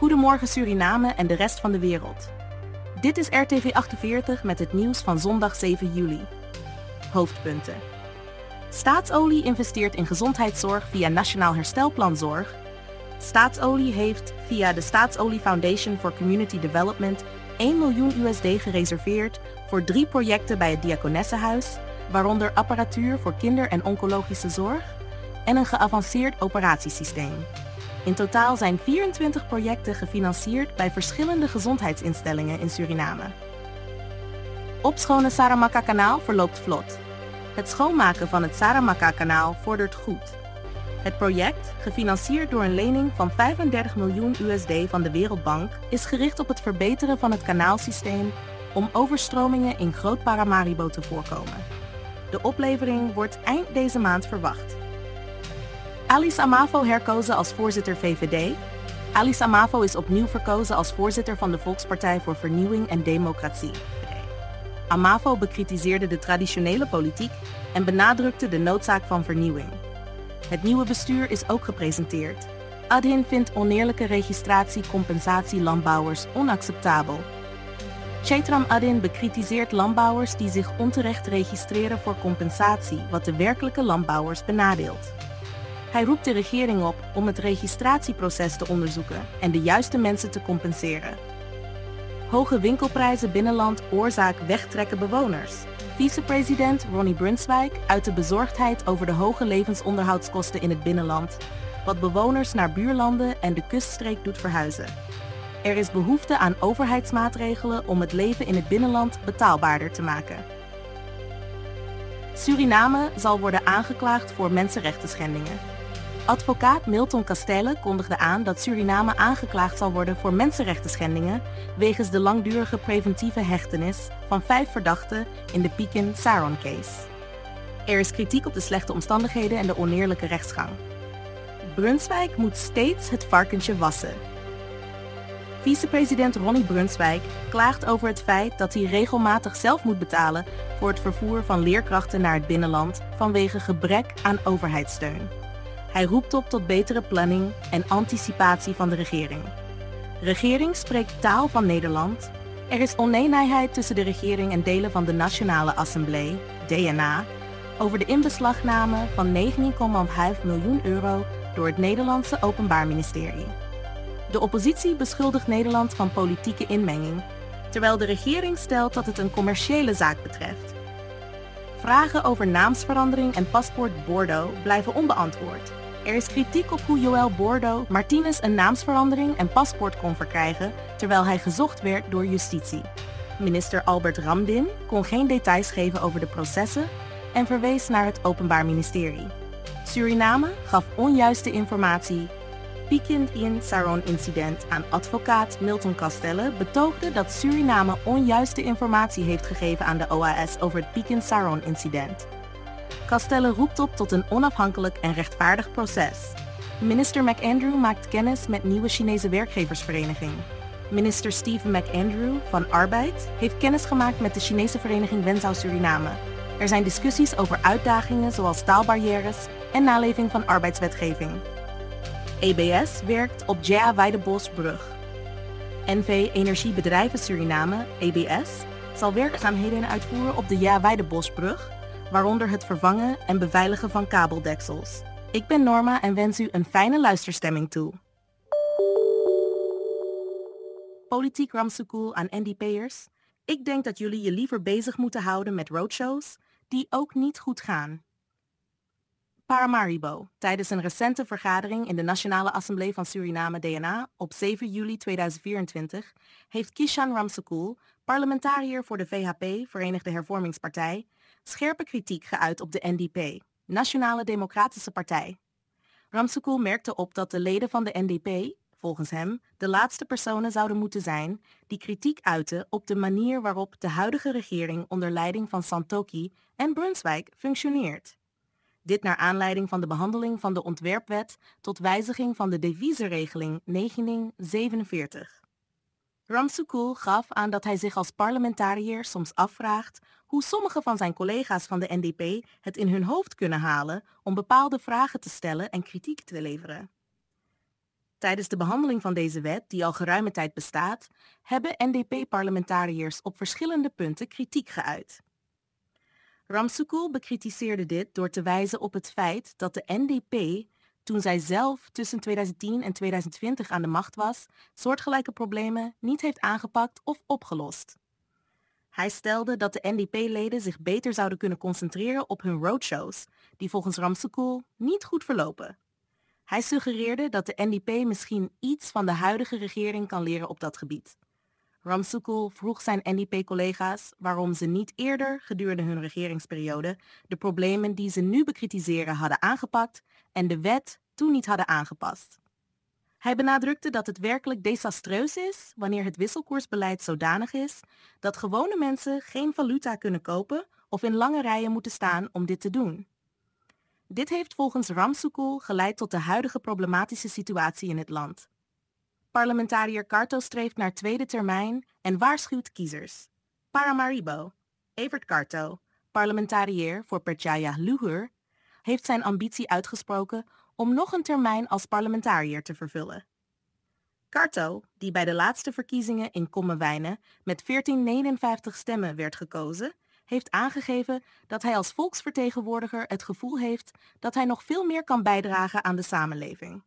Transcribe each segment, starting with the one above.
Goedemorgen Suriname en de rest van de wereld. Dit is RTV 48 met het nieuws van zondag 7 juli. Hoofdpunten. Staatsolie investeert in gezondheidszorg via Nationaal Herstelplan Zorg. Staatsolie heeft, via de Staatsolie Foundation for Community Development, 1 miljoen USD gereserveerd voor drie projecten bij het Diakonessenhuis, waaronder apparatuur voor kinder- en oncologische zorg en een geavanceerd operatiesysteem. In totaal zijn 24 projecten gefinancierd bij verschillende gezondheidsinstellingen in Suriname. Opschone Saramaka-kanaal verloopt vlot. Het schoonmaken van het Saramaka-kanaal vordert goed. Het project, gefinancierd door een lening van 35 miljoen USD van de Wereldbank, is gericht op het verbeteren van het kanaalsysteem om overstromingen in Groot Paramaribo te voorkomen. De oplevering wordt eind deze maand verwacht. Alice Amafo herkozen als voorzitter VVD. Alice Amafo is opnieuw verkozen als voorzitter van de Volkspartij voor Vernieuwing en Democratie. Amafo bekritiseerde de traditionele politiek en benadrukte de noodzaak van vernieuwing. Het nieuwe bestuur is ook gepresenteerd. Adhin vindt oneerlijke registratie compensatie landbouwers onacceptabel. Chetram Adin bekritiseert landbouwers die zich onterecht registreren voor compensatie wat de werkelijke landbouwers benadeelt. Hij roept de regering op om het registratieproces te onderzoeken en de juiste mensen te compenseren. Hoge winkelprijzen binnenland oorzaak wegtrekken bewoners. Vicepresident Ronnie Brunswijk uit de bezorgdheid over de hoge levensonderhoudskosten in het binnenland, wat bewoners naar buurlanden en de kuststreek doet verhuizen. Er is behoefte aan overheidsmaatregelen om het leven in het binnenland betaalbaarder te maken. Suriname zal worden aangeklaagd voor mensenrechtenschendingen. Advocaat Milton Castelle kondigde aan dat Suriname aangeklaagd zal worden voor schendingen wegens de langdurige preventieve hechtenis van vijf verdachten in de Pekin Saron case. Er is kritiek op de slechte omstandigheden en de oneerlijke rechtsgang. Brunswijk moet steeds het varkentje wassen. Vicepresident Ronnie Brunswijk klaagt over het feit dat hij regelmatig zelf moet betalen voor het vervoer van leerkrachten naar het binnenland vanwege gebrek aan overheidssteun. Hij roept op tot betere planning en anticipatie van de regering. Regering spreekt taal van Nederland. Er is oneenigheid tussen de regering en delen van de Nationale Assemblée, DNA, over de inbeslagname van 19,5 miljoen euro door het Nederlandse Openbaar Ministerie. De oppositie beschuldigt Nederland van politieke inmenging, terwijl de regering stelt dat het een commerciële zaak betreft. Vragen over naamsverandering en paspoort Bordeaux blijven onbeantwoord. Er is kritiek op hoe Joël Bordeaux Martinez een naamsverandering en paspoort kon verkrijgen terwijl hij gezocht werd door justitie. Minister Albert Ramdin kon geen details geven over de processen en verwees naar het Openbaar Ministerie. Suriname gaf onjuiste informatie Pekin in Saron-incident aan advocaat Milton Castelle betoogde dat Suriname onjuiste informatie heeft gegeven aan de OAS over het Pekin Saron-incident. Castelle roept op tot een onafhankelijk en rechtvaardig proces. Minister McAndrew maakt kennis met nieuwe Chinese werkgeversvereniging. Minister Stephen McAndrew van Arbeid heeft kennis gemaakt met de Chinese vereniging Wenzhou Suriname. Er zijn discussies over uitdagingen zoals taalbarrières en naleving van arbeidswetgeving. EBS werkt op JA Weidebosbrug. NV Energiebedrijven Suriname, EBS, zal werkzaamheden uitvoeren op de JA Weidebosbrug, waaronder het vervangen en beveiligen van kabeldeksels. Ik ben Norma en wens u een fijne luisterstemming toe. Politiek ramsekoel aan NDP'ers. Ik denk dat jullie je liever bezig moeten houden met roadshows die ook niet goed gaan. Paramaribo tijdens een recente vergadering in de Nationale Assemblee van Suriname DNA op 7 juli 2024 heeft Kishan Ramsekool, parlementariër voor de VHP, Verenigde Hervormingspartij, scherpe kritiek geuit op de NDP, Nationale Democratische Partij. Ramsekool merkte op dat de leden van de NDP, volgens hem, de laatste personen zouden moeten zijn die kritiek uiten op de manier waarop de huidige regering onder leiding van Santoki en Brunswijk functioneert. Dit naar aanleiding van de behandeling van de ontwerpwet tot wijziging van de deviseregeling 1947. Ramsukul gaf aan dat hij zich als parlementariër soms afvraagt hoe sommige van zijn collega's van de NDP het in hun hoofd kunnen halen om bepaalde vragen te stellen en kritiek te leveren. Tijdens de behandeling van deze wet, die al geruime tijd bestaat, hebben NDP-parlementariërs op verschillende punten kritiek geuit. Ramsukul bekritiseerde dit door te wijzen op het feit dat de NDP, toen zij zelf tussen 2010 en 2020 aan de macht was, soortgelijke problemen niet heeft aangepakt of opgelost. Hij stelde dat de NDP-leden zich beter zouden kunnen concentreren op hun roadshows, die volgens Ramsukul niet goed verlopen. Hij suggereerde dat de NDP misschien iets van de huidige regering kan leren op dat gebied. Ramsukul vroeg zijn NDP-collega's waarom ze niet eerder gedurende hun regeringsperiode de problemen die ze nu bekritiseren hadden aangepakt en de wet toen niet hadden aangepast. Hij benadrukte dat het werkelijk desastreus is wanneer het wisselkoersbeleid zodanig is dat gewone mensen geen valuta kunnen kopen of in lange rijen moeten staan om dit te doen. Dit heeft volgens Ramsukul geleid tot de huidige problematische situatie in het land. Parlementariër Carto streeft naar tweede termijn en waarschuwt kiezers. Paramaribo, Evert Carto, parlementariër voor Perchaya Luhur, heeft zijn ambitie uitgesproken om nog een termijn als parlementariër te vervullen. Carto, die bij de laatste verkiezingen in Kommewijnen met 1459 stemmen werd gekozen, heeft aangegeven dat hij als volksvertegenwoordiger het gevoel heeft dat hij nog veel meer kan bijdragen aan de samenleving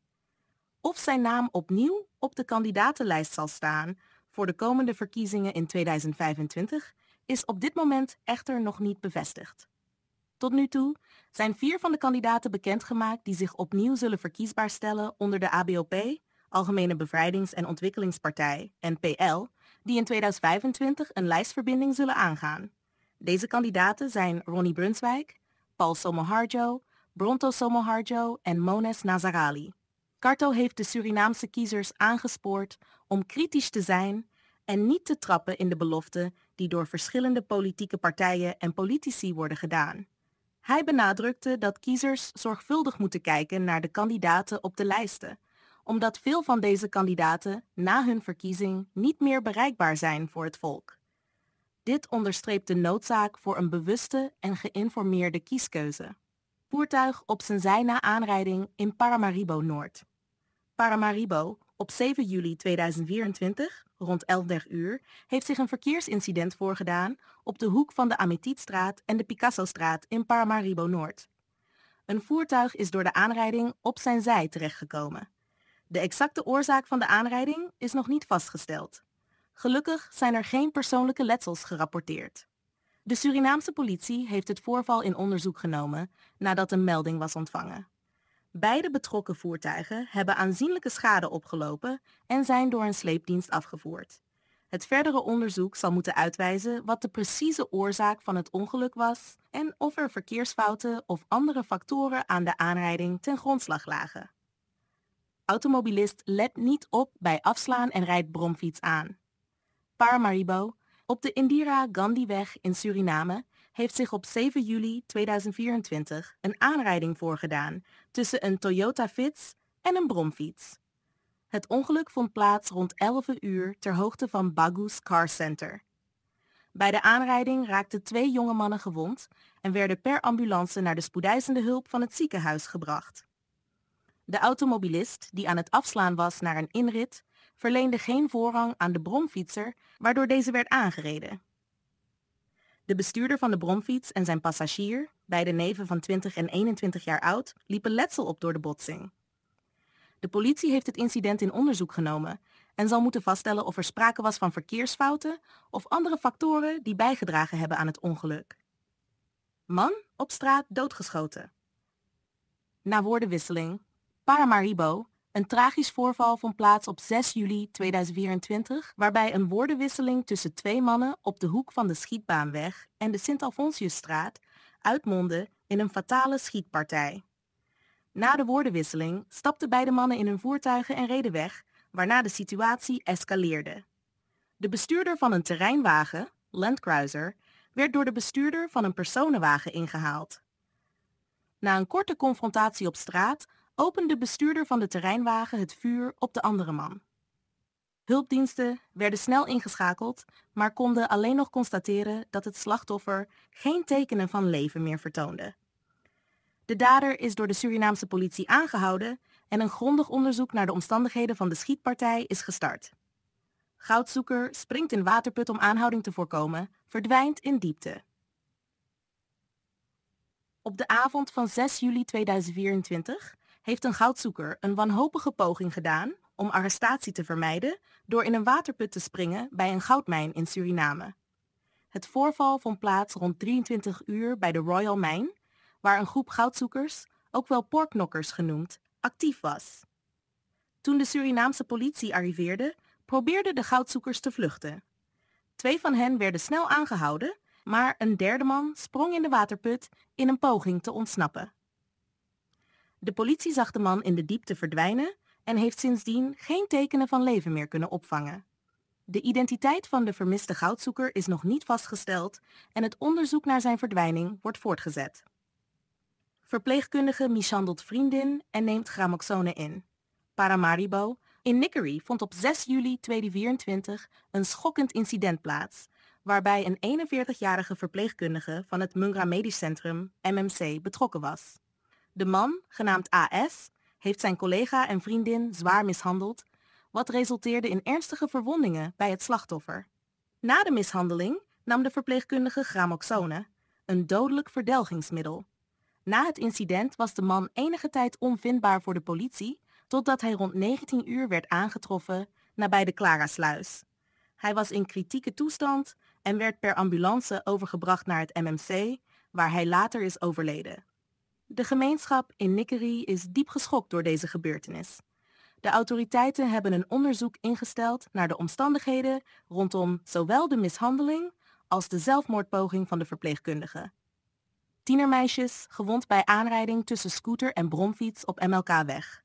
of zijn naam opnieuw op de kandidatenlijst zal staan voor de komende verkiezingen in 2025 is op dit moment echter nog niet bevestigd. Tot nu toe zijn vier van de kandidaten bekendgemaakt die zich opnieuw zullen verkiesbaar stellen onder de ABOP, Algemene Bevrijdings- en Ontwikkelingspartij, NPL, die in 2025 een lijstverbinding zullen aangaan. Deze kandidaten zijn Ronnie Brunswijk, Paul Somoharjo, Bronto Somoharjo en Mones Nazarali. Carto heeft de Surinaamse kiezers aangespoord om kritisch te zijn en niet te trappen in de beloften die door verschillende politieke partijen en politici worden gedaan. Hij benadrukte dat kiezers zorgvuldig moeten kijken naar de kandidaten op de lijsten, omdat veel van deze kandidaten na hun verkiezing niet meer bereikbaar zijn voor het volk. Dit onderstreept de noodzaak voor een bewuste en geïnformeerde kieskeuze. Voertuig op zijn zij na aanrijding in Paramaribo Noord. Paramaribo, op 7 juli 2024, rond 11 uur, heeft zich een verkeersincident voorgedaan op de hoek van de Ametietstraat en de Picassostraat in Paramaribo Noord. Een voertuig is door de aanrijding op zijn zij terechtgekomen. De exacte oorzaak van de aanrijding is nog niet vastgesteld. Gelukkig zijn er geen persoonlijke letsels gerapporteerd. De Surinaamse politie heeft het voorval in onderzoek genomen nadat een melding was ontvangen. Beide betrokken voertuigen hebben aanzienlijke schade opgelopen en zijn door een sleepdienst afgevoerd. Het verdere onderzoek zal moeten uitwijzen wat de precieze oorzaak van het ongeluk was en of er verkeersfouten of andere factoren aan de aanrijding ten grondslag lagen. Automobilist let niet op bij afslaan en rijdt bromfiets aan. Paramaribo, op de Indira Gandhiweg in Suriname, heeft zich op 7 juli 2024 een aanrijding voorgedaan tussen een Toyota Fits en een bromfiets. Het ongeluk vond plaats rond 11 uur ter hoogte van Bagus Car Center. Bij de aanrijding raakten twee jonge mannen gewond en werden per ambulance naar de spoedeisende hulp van het ziekenhuis gebracht. De automobilist, die aan het afslaan was naar een inrit, verleende geen voorrang aan de bromfietser, waardoor deze werd aangereden. De bestuurder van de bromfiets en zijn passagier, beide neven van 20 en 21 jaar oud, liepen letsel op door de botsing. De politie heeft het incident in onderzoek genomen en zal moeten vaststellen of er sprake was van verkeersfouten of andere factoren die bijgedragen hebben aan het ongeluk. Man op straat doodgeschoten. Na woordenwisseling, Paramaribo, een tragisch voorval vond plaats op 6 juli 2024, waarbij een woordenwisseling tussen twee mannen op de hoek van de Schietbaanweg en de Sint-Alfonsiusstraat uitmondde in een fatale schietpartij. Na de woordenwisseling stapten beide mannen in hun voertuigen en reden weg, waarna de situatie escaleerde. De bestuurder van een terreinwagen, Landcruiser, werd door de bestuurder van een personenwagen ingehaald. Na een korte confrontatie op straat opende de bestuurder van de terreinwagen het vuur op de andere man. Hulpdiensten werden snel ingeschakeld, maar konden alleen nog constateren dat het slachtoffer geen tekenen van leven meer vertoonde. De dader is door de Surinaamse politie aangehouden en een grondig onderzoek naar de omstandigheden van de schietpartij is gestart. Goudzoeker springt in waterput om aanhouding te voorkomen, verdwijnt in diepte. Op de avond van 6 juli 2024 heeft een goudzoeker een wanhopige poging gedaan om arrestatie te vermijden door in een waterput te springen bij een goudmijn in Suriname. Het voorval vond plaats rond 23 uur bij de Royal Mine, waar een groep goudzoekers, ook wel porknokkers genoemd, actief was. Toen de Surinaamse politie arriveerde, probeerden de goudzoekers te vluchten. Twee van hen werden snel aangehouden, maar een derde man sprong in de waterput in een poging te ontsnappen. De politie zag de man in de diepte verdwijnen en heeft sindsdien geen tekenen van leven meer kunnen opvangen. De identiteit van de vermiste goudzoeker is nog niet vastgesteld en het onderzoek naar zijn verdwijning wordt voortgezet. Verpleegkundige mishandelt vriendin en neemt gramoxone in. Paramaribo, in Nickery vond op 6 juli 2024 een schokkend incident plaats, waarbij een 41-jarige verpleegkundige van het Mungra Medisch Centrum, MMC, betrokken was. De man, genaamd AS, heeft zijn collega en vriendin zwaar mishandeld, wat resulteerde in ernstige verwondingen bij het slachtoffer. Na de mishandeling nam de verpleegkundige gramoxone, een dodelijk verdelgingsmiddel. Na het incident was de man enige tijd onvindbaar voor de politie, totdat hij rond 19 uur werd aangetroffen nabij de Clarasluis. Hij was in kritieke toestand en werd per ambulance overgebracht naar het MMC, waar hij later is overleden. De gemeenschap in Nickerie is diep geschokt door deze gebeurtenis. De autoriteiten hebben een onderzoek ingesteld naar de omstandigheden rondom zowel de mishandeling als de zelfmoordpoging van de verpleegkundige. Tienermeisjes gewond bij aanrijding tussen scooter en bromfiets op MLK-weg.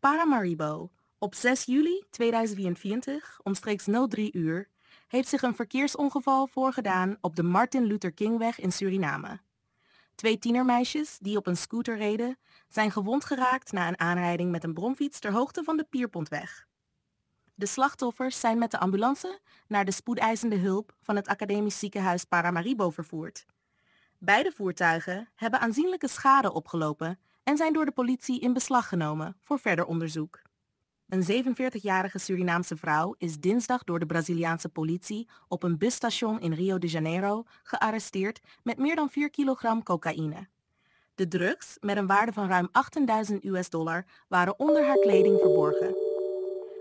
Paramaribo, op 6 juli 2024, omstreeks 03 uur, heeft zich een verkeersongeval voorgedaan op de Martin Luther Kingweg in Suriname. Twee tienermeisjes die op een scooter reden zijn gewond geraakt na een aanrijding met een bromfiets ter hoogte van de Pierpontweg. De slachtoffers zijn met de ambulance naar de spoedeisende hulp van het academisch ziekenhuis Paramaribo vervoerd. Beide voertuigen hebben aanzienlijke schade opgelopen en zijn door de politie in beslag genomen voor verder onderzoek. Een 47-jarige Surinaamse vrouw is dinsdag door de Braziliaanse politie op een busstation in Rio de Janeiro gearresteerd met meer dan 4 kilogram cocaïne. De drugs, met een waarde van ruim 8.000 US dollar, waren onder haar kleding verborgen.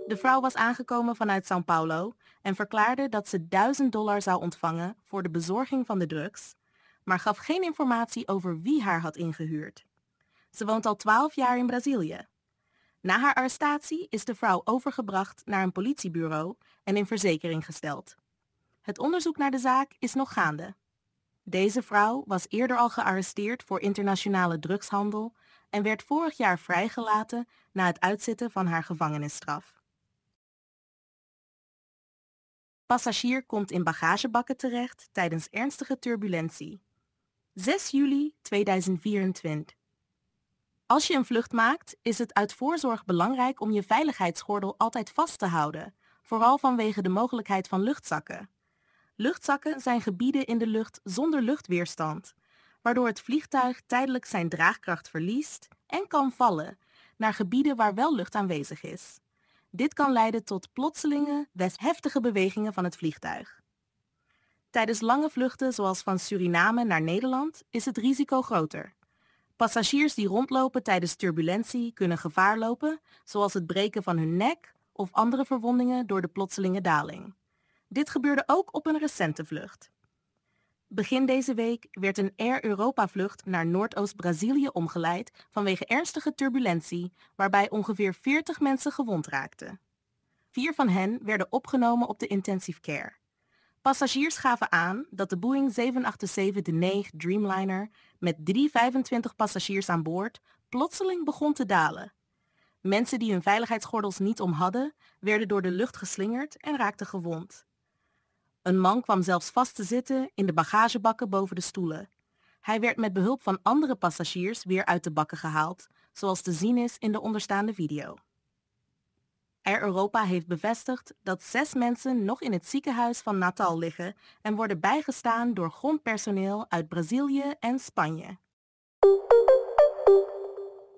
De vrouw was aangekomen vanuit São Paulo en verklaarde dat ze 1000 dollar zou ontvangen voor de bezorging van de drugs, maar gaf geen informatie over wie haar had ingehuurd. Ze woont al 12 jaar in Brazilië na haar arrestatie is de vrouw overgebracht naar een politiebureau en in verzekering gesteld. Het onderzoek naar de zaak is nog gaande. Deze vrouw was eerder al gearresteerd voor internationale drugshandel en werd vorig jaar vrijgelaten na het uitzitten van haar gevangenisstraf. Passagier komt in bagagebakken terecht tijdens ernstige turbulentie. 6 juli 2024. Als je een vlucht maakt, is het uit voorzorg belangrijk om je veiligheidsgordel altijd vast te houden, vooral vanwege de mogelijkheid van luchtzakken. Luchtzakken zijn gebieden in de lucht zonder luchtweerstand, waardoor het vliegtuig tijdelijk zijn draagkracht verliest en kan vallen naar gebieden waar wel lucht aanwezig is. Dit kan leiden tot plotselinge, heftige bewegingen van het vliegtuig. Tijdens lange vluchten zoals van Suriname naar Nederland is het risico groter. Passagiers die rondlopen tijdens turbulentie kunnen gevaar lopen, zoals het breken van hun nek of andere verwondingen door de plotselinge daling. Dit gebeurde ook op een recente vlucht. Begin deze week werd een Air Europa-vlucht naar Noordoost-Brazilië omgeleid vanwege ernstige turbulentie, waarbij ongeveer 40 mensen gewond raakten. Vier van hen werden opgenomen op de intensive care. Passagiers gaven aan dat de Boeing 787-9 Dreamliner met 325 passagiers aan boord plotseling begon te dalen. Mensen die hun veiligheidsgordels niet om hadden, werden door de lucht geslingerd en raakten gewond. Een man kwam zelfs vast te zitten in de bagagebakken boven de stoelen. Hij werd met behulp van andere passagiers weer uit de bakken gehaald, zoals te zien is in de onderstaande video. Air Europa heeft bevestigd dat zes mensen nog in het ziekenhuis van Natal liggen en worden bijgestaan door grondpersoneel uit Brazilië en Spanje.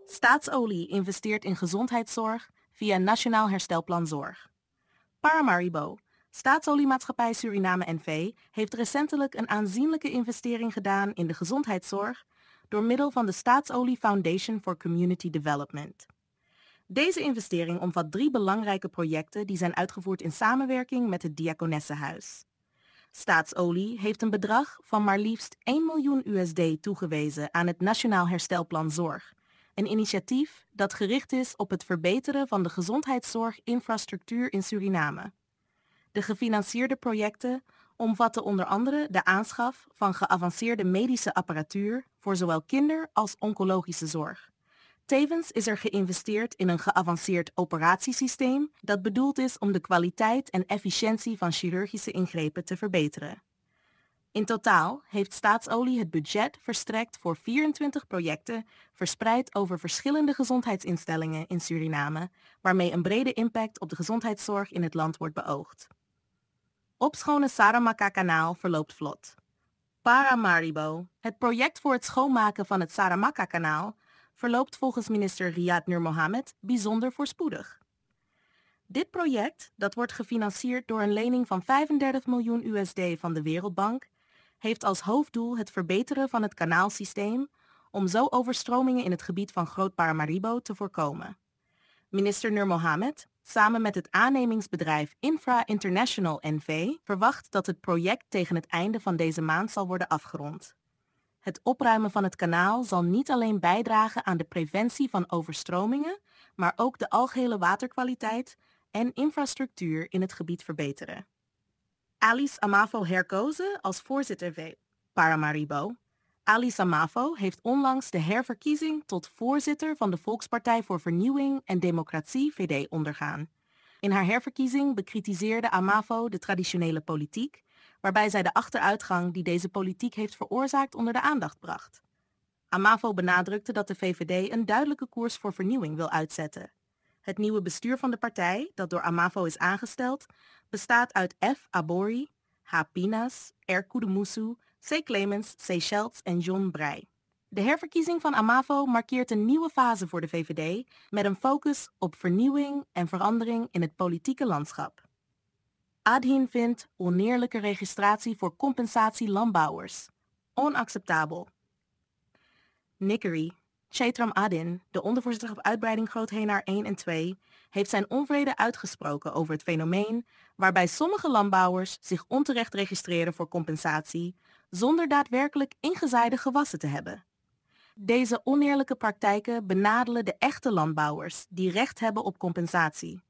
Staatsolie investeert in gezondheidszorg via Nationaal Herstelplan Zorg. Paramaribo, staatsoliemaatschappij Suriname NV, heeft recentelijk een aanzienlijke investering gedaan in de gezondheidszorg door middel van de Staatsolie Foundation for Community Development. Deze investering omvat drie belangrijke projecten die zijn uitgevoerd in samenwerking met het Diakonessenhuis. Staatsolie heeft een bedrag van maar liefst 1 miljoen USD toegewezen aan het Nationaal Herstelplan Zorg, een initiatief dat gericht is op het verbeteren van de gezondheidszorginfrastructuur in Suriname. De gefinancierde projecten omvatten onder andere de aanschaf van geavanceerde medische apparatuur voor zowel kinder- als oncologische zorg Tevens is er geïnvesteerd in een geavanceerd operatiesysteem dat bedoeld is om de kwaliteit en efficiëntie van chirurgische ingrepen te verbeteren. In totaal heeft Staatsolie het budget verstrekt voor 24 projecten verspreid over verschillende gezondheidsinstellingen in Suriname, waarmee een brede impact op de gezondheidszorg in het land wordt beoogd. Opschone Saramaka-kanaal verloopt vlot. Paramaribo, het project voor het schoonmaken van het Saramaka-kanaal, verloopt volgens minister Riyad Nur Mohamed bijzonder voorspoedig. Dit project, dat wordt gefinancierd door een lening van 35 miljoen USD van de Wereldbank, heeft als hoofddoel het verbeteren van het kanaalsysteem om zo overstromingen in het gebied van Groot Paramaribo te voorkomen. Minister Nur Mohamed, samen met het aannemingsbedrijf Infra International NV, verwacht dat het project tegen het einde van deze maand zal worden afgerond. Het opruimen van het kanaal zal niet alleen bijdragen aan de preventie van overstromingen, maar ook de algehele waterkwaliteit en infrastructuur in het gebied verbeteren. Alice Amafo herkozen als voorzitter van Paramaribo. Alice Amafo heeft onlangs de herverkiezing tot voorzitter van de Volkspartij voor Vernieuwing en Democratie VD ondergaan. In haar herverkiezing bekritiseerde Amafo de traditionele politiek waarbij zij de achteruitgang die deze politiek heeft veroorzaakt onder de aandacht bracht. Amavo benadrukte dat de VVD een duidelijke koers voor vernieuwing wil uitzetten. Het nieuwe bestuur van de partij, dat door Amavo is aangesteld, bestaat uit F. Abori, H. Pinas, R. Kudumusu, C. Clemens, C. Scheltz en John Breij. De herverkiezing van Amavo markeert een nieuwe fase voor de VVD met een focus op vernieuwing en verandering in het politieke landschap. Adhin vindt oneerlijke registratie voor compensatie landbouwers. Onacceptabel. Nickery, Chetram Adin, de ondervoorzitter op uitbreiding Henaar 1 en 2, heeft zijn onvrede uitgesproken over het fenomeen waarbij sommige landbouwers zich onterecht registreren voor compensatie zonder daadwerkelijk ingezaaide gewassen te hebben. Deze oneerlijke praktijken benadelen de echte landbouwers die recht hebben op compensatie.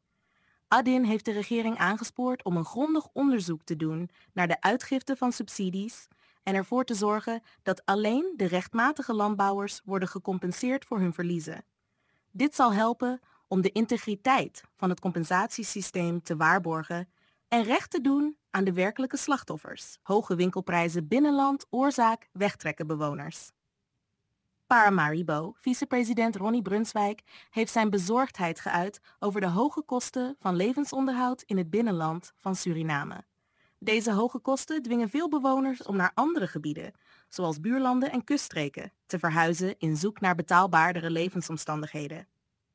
Adin heeft de regering aangespoord om een grondig onderzoek te doen naar de uitgifte van subsidies en ervoor te zorgen dat alleen de rechtmatige landbouwers worden gecompenseerd voor hun verliezen. Dit zal helpen om de integriteit van het compensatiesysteem te waarborgen en recht te doen aan de werkelijke slachtoffers. Hoge winkelprijzen binnenland oorzaak wegtrekken bewoners. Paramaribo, vicepresident Ronnie Brunswijk, heeft zijn bezorgdheid geuit over de hoge kosten van levensonderhoud in het binnenland van Suriname. Deze hoge kosten dwingen veel bewoners om naar andere gebieden, zoals buurlanden en kuststreken, te verhuizen in zoek naar betaalbaardere levensomstandigheden.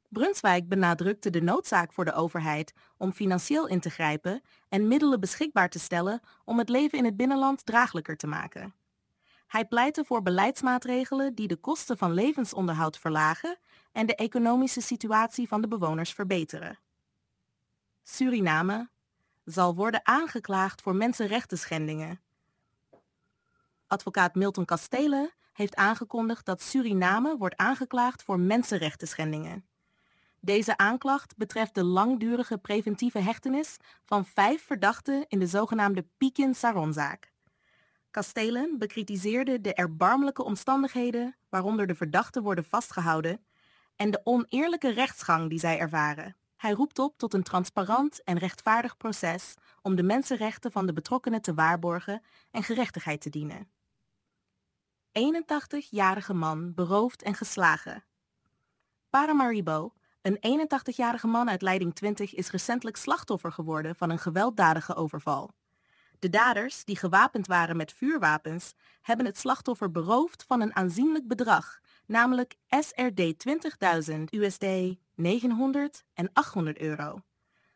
Brunswijk benadrukte de noodzaak voor de overheid om financieel in te grijpen en middelen beschikbaar te stellen om het leven in het binnenland draaglijker te maken. Hij pleitte voor beleidsmaatregelen die de kosten van levensonderhoud verlagen en de economische situatie van de bewoners verbeteren. Suriname zal worden aangeklaagd voor schendingen. Advocaat Milton Kastelen heeft aangekondigd dat Suriname wordt aangeklaagd voor schendingen. Deze aanklacht betreft de langdurige preventieve hechtenis van vijf verdachten in de zogenaamde Pikin-Saron-zaak. Kastelen bekritiseerde de erbarmelijke omstandigheden waaronder de verdachten worden vastgehouden en de oneerlijke rechtsgang die zij ervaren. Hij roept op tot een transparant en rechtvaardig proces om de mensenrechten van de betrokkenen te waarborgen en gerechtigheid te dienen. 81-jarige man beroofd en geslagen. Paramaribo, een 81-jarige man uit leiding 20, is recentelijk slachtoffer geworden van een gewelddadige overval. De daders, die gewapend waren met vuurwapens, hebben het slachtoffer beroofd van een aanzienlijk bedrag, namelijk SRD 20.000 USD 900 en 800 euro.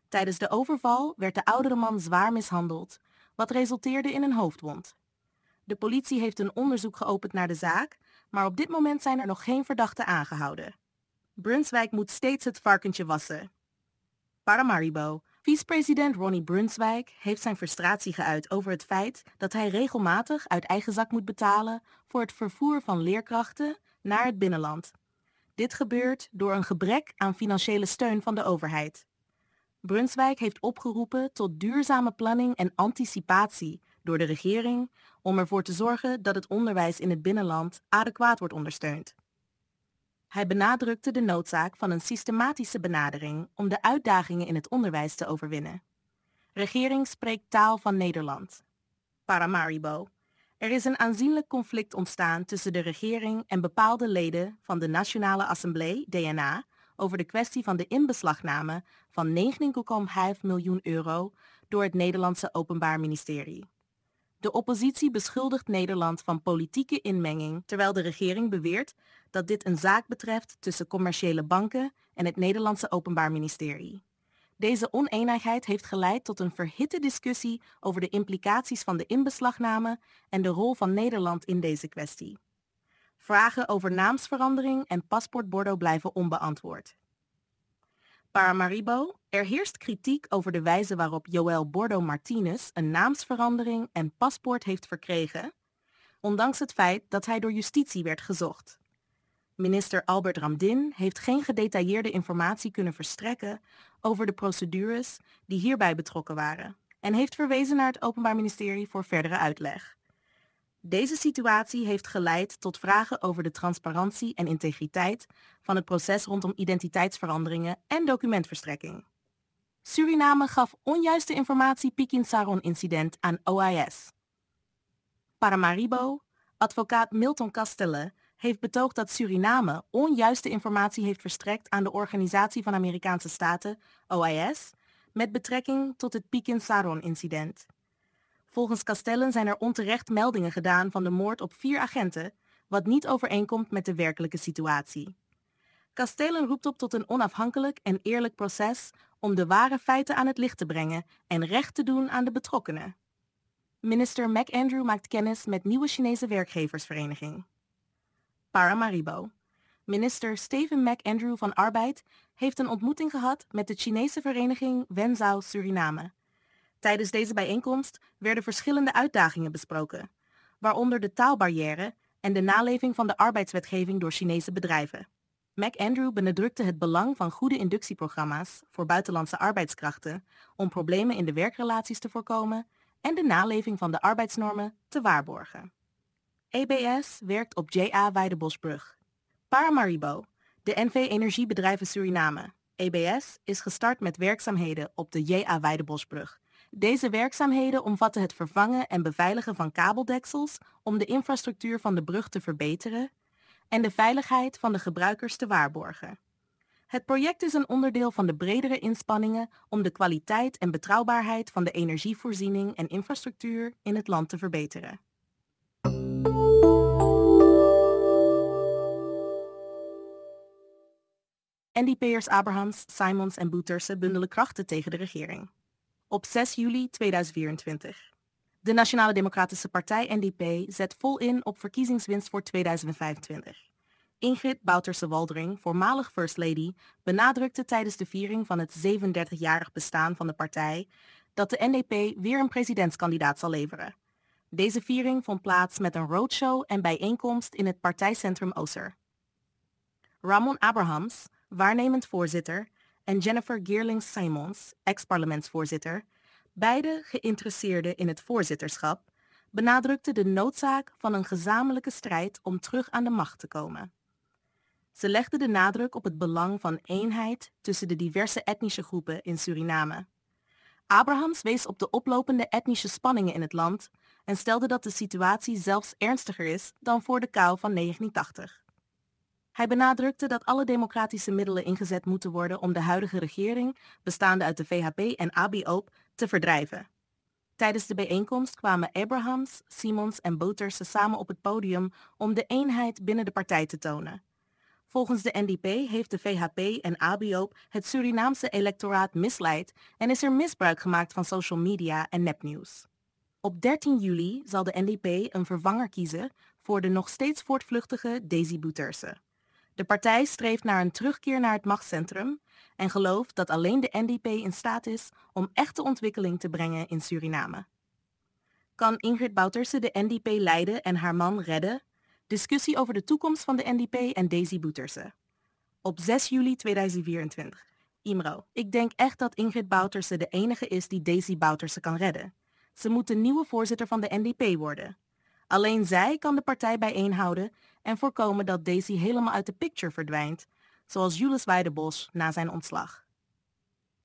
Tijdens de overval werd de oudere man zwaar mishandeld, wat resulteerde in een hoofdwond. De politie heeft een onderzoek geopend naar de zaak, maar op dit moment zijn er nog geen verdachten aangehouden. Brunswijk moet steeds het varkentje wassen. Paramaribo, Vicepresident Ronnie Brunswijk heeft zijn frustratie geuit over het feit dat hij regelmatig uit eigen zak moet betalen voor het vervoer van leerkrachten naar het binnenland. Dit gebeurt door een gebrek aan financiële steun van de overheid. Brunswijk heeft opgeroepen tot duurzame planning en anticipatie door de regering om ervoor te zorgen dat het onderwijs in het binnenland adequaat wordt ondersteund. Hij benadrukte de noodzaak van een systematische benadering om de uitdagingen in het onderwijs te overwinnen. Regering spreekt taal van Nederland. Paramaribo. Er is een aanzienlijk conflict ontstaan tussen de regering en bepaalde leden van de Nationale Assemblée, DNA, over de kwestie van de inbeslagname van 19,5 miljoen euro door het Nederlandse Openbaar Ministerie. De oppositie beschuldigt Nederland van politieke inmenging, terwijl de regering beweert dat dit een zaak betreft tussen commerciële banken en het Nederlandse Openbaar Ministerie. Deze oneenigheid heeft geleid tot een verhitte discussie over de implicaties van de inbeslagname en de rol van Nederland in deze kwestie. Vragen over naamsverandering en paspoortbordo blijven onbeantwoord. Paramaribo, er heerst kritiek over de wijze waarop Joël Bordo Martinez een naamsverandering en paspoort heeft verkregen, ondanks het feit dat hij door justitie werd gezocht. Minister Albert Ramdin heeft geen gedetailleerde informatie kunnen verstrekken over de procedures die hierbij betrokken waren en heeft verwezen naar het Openbaar Ministerie voor verdere uitleg. Deze situatie heeft geleid tot vragen over de transparantie en integriteit van het proces rondom identiteitsveranderingen en documentverstrekking. Suriname gaf onjuiste informatie Pikin Saron-incident aan OIS. Paramaribo, advocaat Milton Castelle, heeft betoogd dat Suriname onjuiste informatie heeft verstrekt aan de Organisatie van Amerikaanse Staten, OIS, met betrekking tot het Pikin Saron-incident. Volgens Castellen zijn er onterecht meldingen gedaan van de moord op vier agenten, wat niet overeenkomt met de werkelijke situatie. Castellen roept op tot een onafhankelijk en eerlijk proces om de ware feiten aan het licht te brengen en recht te doen aan de betrokkenen. Minister MacAndrew maakt kennis met nieuwe Chinese werkgeversvereniging. Paramaribo. Minister Steven MacAndrew van Arbeid heeft een ontmoeting gehad met de Chinese vereniging Wenzhou Suriname Tijdens deze bijeenkomst werden verschillende uitdagingen besproken, waaronder de taalbarrière en de naleving van de arbeidswetgeving door Chinese bedrijven. McAndrew benadrukte het belang van goede inductieprogramma's voor buitenlandse arbeidskrachten om problemen in de werkrelaties te voorkomen en de naleving van de arbeidsnormen te waarborgen. EBS werkt op J.A. Weidebosbrug. Paramaribo, de NV Energiebedrijven Suriname, EBS, is gestart met werkzaamheden op de J.A. Weidebosbrug deze werkzaamheden omvatten het vervangen en beveiligen van kabeldeksels om de infrastructuur van de brug te verbeteren en de veiligheid van de gebruikers te waarborgen. Het project is een onderdeel van de bredere inspanningen om de kwaliteit en betrouwbaarheid van de energievoorziening en infrastructuur in het land te verbeteren. NDP'ers Abrahams, Simons en Boetersen bundelen krachten tegen de regering op 6 juli 2024. De Nationale Democratische Partij NDP zet vol in op verkiezingswinst voor 2025. Ingrid Bouterse-Waldering, voormalig First Lady, benadrukte tijdens de viering van het 37-jarig bestaan van de partij dat de NDP weer een presidentskandidaat zal leveren. Deze viering vond plaats met een roadshow en bijeenkomst in het partijcentrum Oser. Ramon Abrahams, waarnemend voorzitter, en Jennifer Geerling-Simons, ex-parlementsvoorzitter, beide geïnteresseerden in het voorzitterschap, benadrukten de noodzaak van een gezamenlijke strijd om terug aan de macht te komen. Ze legden de nadruk op het belang van eenheid tussen de diverse etnische groepen in Suriname. Abrahams wees op de oplopende etnische spanningen in het land en stelde dat de situatie zelfs ernstiger is dan voor de kou van 1980. Hij benadrukte dat alle democratische middelen ingezet moeten worden om de huidige regering, bestaande uit de VHP en ABOP, te verdrijven. Tijdens de bijeenkomst kwamen Abrahams, Simons en Boeters samen op het podium om de eenheid binnen de partij te tonen. Volgens de NDP heeft de VHP en ABOP het Surinaamse electoraat misleid en is er misbruik gemaakt van social media en nepnieuws. Op 13 juli zal de NDP een vervanger kiezen voor de nog steeds voortvluchtige Daisy Boutersen. De partij streeft naar een terugkeer naar het machtscentrum en gelooft dat alleen de NDP in staat is om echte ontwikkeling te brengen in Suriname. Kan Ingrid Bouterse de NDP leiden en haar man redden? Discussie over de toekomst van de NDP en Daisy Bouterse. Op 6 juli 2024. Imro, ik denk echt dat Ingrid Bouterse de enige is die Daisy Bouterse kan redden. Ze moet de nieuwe voorzitter van de NDP worden. Alleen zij kan de partij bijeenhouden en voorkomen dat Daisy helemaal uit de picture verdwijnt, zoals Julius Weidebos na zijn ontslag.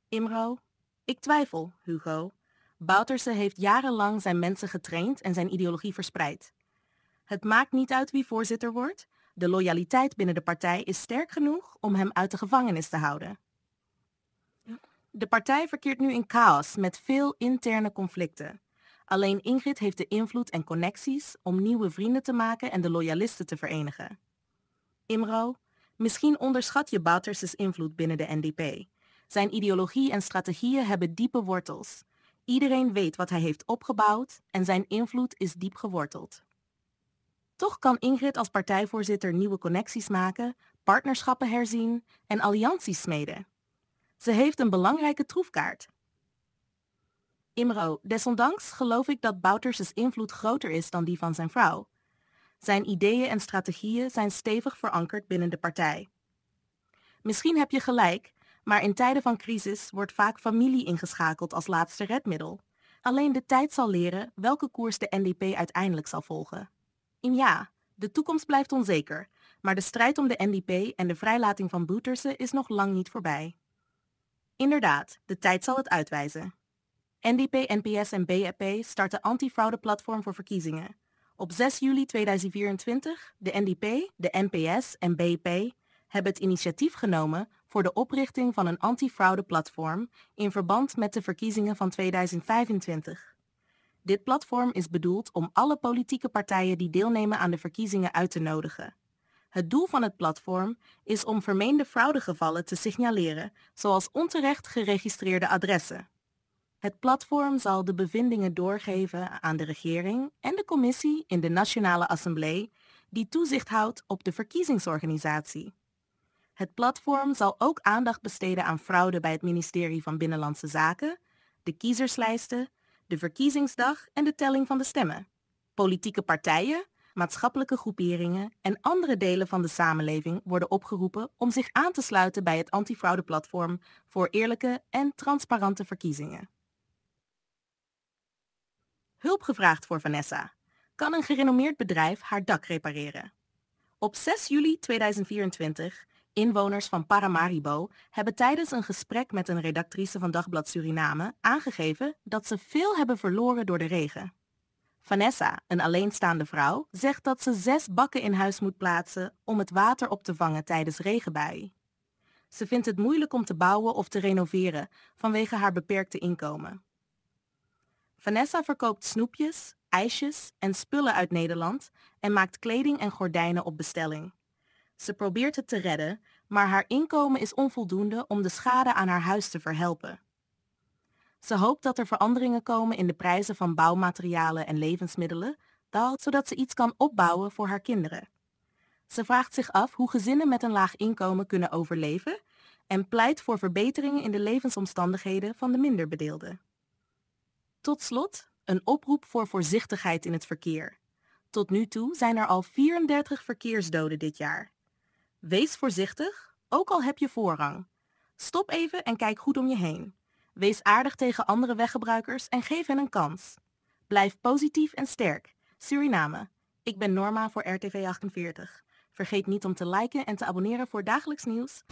Imro, ik twijfel, Hugo. Bouterse heeft jarenlang zijn mensen getraind en zijn ideologie verspreid. Het maakt niet uit wie voorzitter wordt, de loyaliteit binnen de partij is sterk genoeg om hem uit de gevangenis te houden. De partij verkeert nu in chaos met veel interne conflicten. Alleen Ingrid heeft de invloed en connecties om nieuwe vrienden te maken en de loyalisten te verenigen. Imro, misschien onderschat je Bouters' invloed binnen de NDP. Zijn ideologie en strategieën hebben diepe wortels. Iedereen weet wat hij heeft opgebouwd en zijn invloed is diep geworteld. Toch kan Ingrid als partijvoorzitter nieuwe connecties maken, partnerschappen herzien en allianties smeden. Ze heeft een belangrijke troefkaart Imro, desondanks geloof ik dat Bouters' invloed groter is dan die van zijn vrouw. Zijn ideeën en strategieën zijn stevig verankerd binnen de partij. Misschien heb je gelijk, maar in tijden van crisis wordt vaak familie ingeschakeld als laatste redmiddel. Alleen de tijd zal leren welke koers de NDP uiteindelijk zal volgen. In ja, de toekomst blijft onzeker, maar de strijd om de NDP en de vrijlating van Bouterse is nog lang niet voorbij. Inderdaad, de tijd zal het uitwijzen. NDP, NPS en BEP starten antifraudeplatform voor verkiezingen. Op 6 juli 2024, de NDP, de NPS en BEP hebben het initiatief genomen voor de oprichting van een antifraudeplatform in verband met de verkiezingen van 2025. Dit platform is bedoeld om alle politieke partijen die deelnemen aan de verkiezingen uit te nodigen. Het doel van het platform is om vermeende fraudegevallen te signaleren, zoals onterecht geregistreerde adressen. Het platform zal de bevindingen doorgeven aan de regering en de commissie in de Nationale Assemblée die toezicht houdt op de verkiezingsorganisatie. Het platform zal ook aandacht besteden aan fraude bij het ministerie van Binnenlandse Zaken, de kiezerslijsten, de verkiezingsdag en de telling van de stemmen. Politieke partijen, maatschappelijke groeperingen en andere delen van de samenleving worden opgeroepen om zich aan te sluiten bij het antifraudeplatform voor eerlijke en transparante verkiezingen. Hulp gevraagd voor Vanessa. Kan een gerenommeerd bedrijf haar dak repareren? Op 6 juli 2024, inwoners van Paramaribo hebben tijdens een gesprek met een redactrice van Dagblad Suriname aangegeven dat ze veel hebben verloren door de regen. Vanessa, een alleenstaande vrouw, zegt dat ze zes bakken in huis moet plaatsen om het water op te vangen tijdens regenbui. Ze vindt het moeilijk om te bouwen of te renoveren vanwege haar beperkte inkomen. Vanessa verkoopt snoepjes, ijsjes en spullen uit Nederland en maakt kleding en gordijnen op bestelling. Ze probeert het te redden, maar haar inkomen is onvoldoende om de schade aan haar huis te verhelpen. Ze hoopt dat er veranderingen komen in de prijzen van bouwmaterialen en levensmiddelen, zodat ze iets kan opbouwen voor haar kinderen. Ze vraagt zich af hoe gezinnen met een laag inkomen kunnen overleven en pleit voor verbeteringen in de levensomstandigheden van de minder bedeelden. Tot slot een oproep voor voorzichtigheid in het verkeer. Tot nu toe zijn er al 34 verkeersdoden dit jaar. Wees voorzichtig, ook al heb je voorrang. Stop even en kijk goed om je heen. Wees aardig tegen andere weggebruikers en geef hen een kans. Blijf positief en sterk. Suriname. Ik ben Norma voor RTV 48. Vergeet niet om te liken en te abonneren voor dagelijks nieuws.